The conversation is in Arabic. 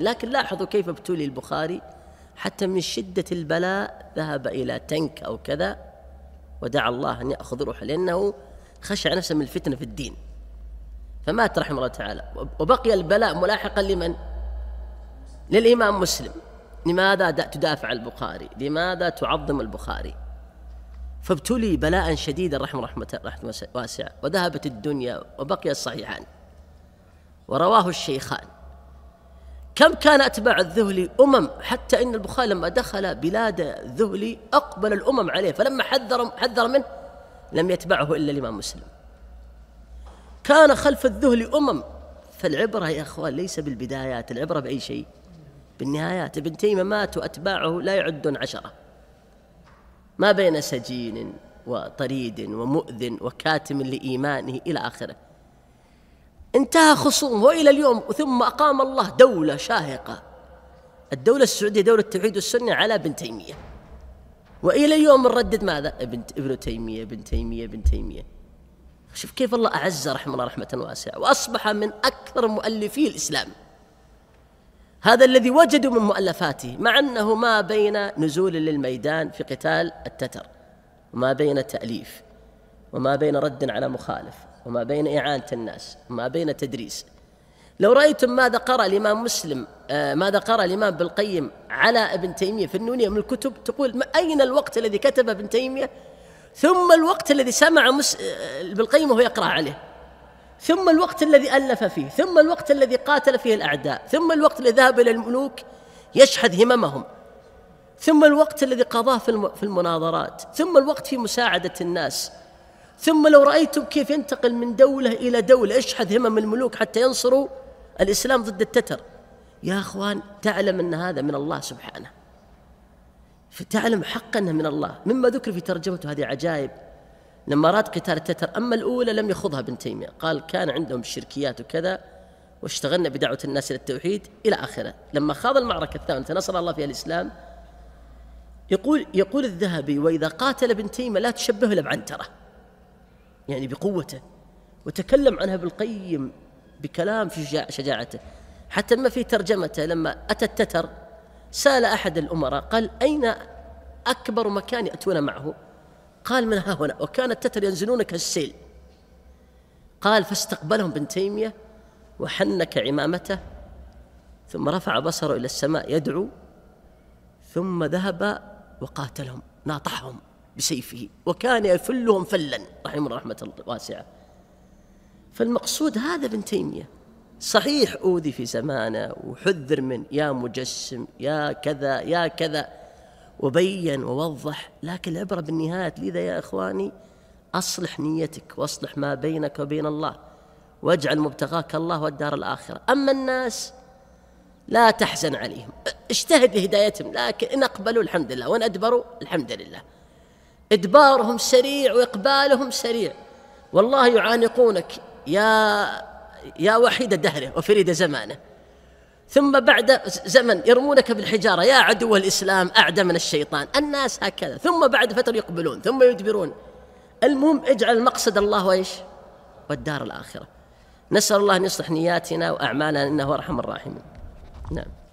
لكن لاحظوا كيف ابتلي البخاري حتى من شدة البلاء ذهب إلى تنك أو كذا ودعا الله أن يأخذ روحه لأنه خشع نفسه من الفتنة في الدين فمات رحمه الله تعالى وبقي البلاء ملاحقا لمن؟ للإمام مسلم لماذا تدافع البخاري؟ لماذا تعظم البخاري؟ فابتلي بلاء شديدا رحمه رحمة رحمة واسعة وذهبت الدنيا وبقي الصحيحان ورواه الشيخان كم كان أتباع الذهلي أمم حتى إن البخاري لما دخل بلاد الذهلي أقبل الأمم عليه فلما حذر حذر منه لم يتبعه إلا الإمام مسلم كان خلف الذهلي أمم فالعبرة يا أخوان ليس بالبدايات العبرة بأي شيء بالنهايات ابن تيمية مات وأتباعه لا يعدون عشرة ما بين سجين وطريد ومؤذن وكاتم لإيمانه إلى آخره انتهى خصومه والى اليوم ثم اقام الله دوله شاهقه الدوله السعوديه دوله التوحيد والسنه على ابن تيميه والى اليوم نردد ماذا؟ ابن ابن تيميه ابن تيميه ابن تيميه شوف كيف الله اعز رحمه الله رحمه واسعه واصبح من اكثر مؤلفي الاسلام هذا الذي وجدوا من مؤلفاته مع انه ما بين نزول للميدان في قتال التتر وما بين تاليف وما بين رد على مخالف وما بين إعانة الناس وما بين تدريس لو رأيتم ماذا قرأ الإمام مسلم آه، ماذا قرأ الإمام ابن القيم على ابن تيمية في النونية من الكتب تقول أين الوقت الذي كتب ابن تيمية ثم الوقت الذي سمع مس... آه، ابن القيم وهو يقرأ عليه ثم الوقت الذي ألف فيه ثم الوقت الذي قاتل فيه الأعداء ثم الوقت الذي ذهب إلى الملوك يشحذ هممهم ثم الوقت الذي قضاه في المناظرات ثم الوقت في مساعدة الناس ثم لو رأيتم كيف ينتقل من دولة إلى دولة اشحذ همم الملوك حتى ينصروا الإسلام ضد التتر يا أخوان تعلم أن هذا من الله سبحانه فتعلم حقا أنه من الله مما ذكر في ترجمته هذه عجائب لما أراد قتال التتر أما الأولى لم يخضها ابن تيمية قال كان عندهم الشركيات وكذا واشتغلنا بدعوة الناس إلى التوحيد إلى آخره لما خاض المعركة الثانية نصر الله فيها الإسلام يقول يقول الذهبي وإذا قاتل ابن تيمية لا تشبهه إلا بعنترة يعني بقوته وتكلم عنها ابن القيم بكلام في شجاعته حتى ما في ترجمته لما أتى التتر سال أحد الأمراء قال أين أكبر مكان يأتون معه قال من ها هنا وكان التتر ينزلون كالسيل قال فاستقبلهم ابن تيمية وحنك عمامته ثم رفع بصره إلى السماء يدعو ثم ذهب وقاتلهم ناطحهم بسيفه وكان يفلهم فلا رحمه رحمة واسعة فالمقصود هذا ابن تيمية صحيح أوذي في زمانه وحذر من يا مجسم يا كذا يا كذا وبين ووضح لكن العبرة بالنهاية لذا يا إخواني أصلح نيتك وأصلح ما بينك وبين الله واجعل مبتغاك الله والدار الآخرة أما الناس لا تحزن عليهم اجتهد لهدايتهم لكن إن أقبلوا الحمد لله وإن أدبروا الحمد لله إدبارهم سريع وإقبالهم سريع والله يعانقونك يا يا وحيد دهره وفريد زمانه ثم بعد زمن يرمونك بالحجارة يا عدو الإسلام أعدى من الشيطان الناس هكذا ثم بعد فترة يقبلون ثم يدبرون المهم اجعل المقصد الله وإيش والدار الآخرة نسأل الله أن يصلح نياتنا وأعمالنا إنه أرحم الراحمين نعم